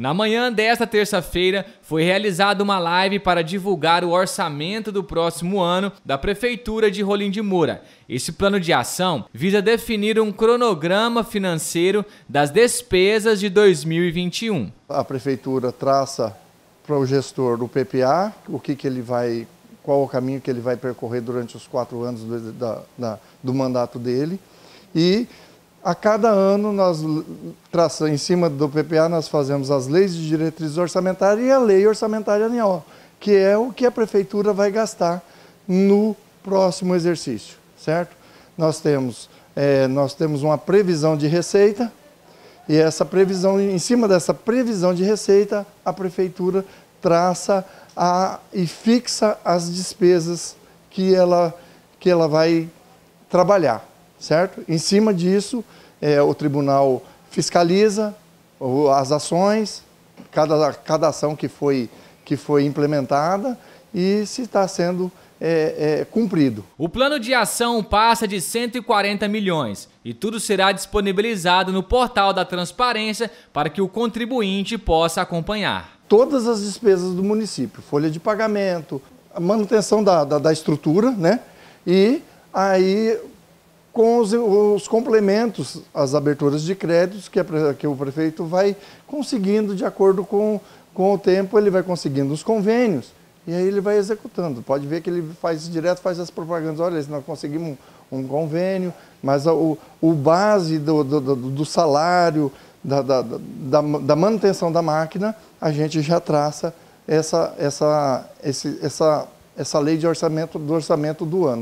Na manhã desta terça-feira, foi realizada uma live para divulgar o orçamento do próximo ano da Prefeitura de Rolim de Moura. Esse plano de ação visa definir um cronograma financeiro das despesas de 2021. A Prefeitura traça para o gestor do PPA o que, que ele vai, qual o caminho que ele vai percorrer durante os quatro anos do, da, da, do mandato dele e a cada ano, nós em cima do PPA, nós fazemos as leis de diretrizes orçamentárias e a lei orçamentária anual, que é o que a prefeitura vai gastar no próximo exercício, certo? Nós temos, é, nós temos uma previsão de receita e essa previsão, em cima dessa previsão de receita, a prefeitura traça a, e fixa as despesas que ela, que ela vai trabalhar certo? Em cima disso, é, o tribunal fiscaliza as ações, cada, cada ação que foi, que foi implementada e se está sendo é, é, cumprido. O plano de ação passa de 140 milhões e tudo será disponibilizado no portal da transparência para que o contribuinte possa acompanhar. Todas as despesas do município, folha de pagamento, manutenção da, da, da estrutura, né? E aí com os, os, complementos, as aberturas de créditos que, a, que o prefeito vai conseguindo de acordo com, com o tempo, ele vai conseguindo os convênios e aí ele vai executando. Pode ver que ele faz direto, faz as propagandas, olha, nós conseguimos um, um convênio, mas o, o base do, do, do, do salário, da, da, da, da, manutenção da máquina, a gente já traça essa, essa, esse, essa, essa lei de orçamento, do orçamento do ano.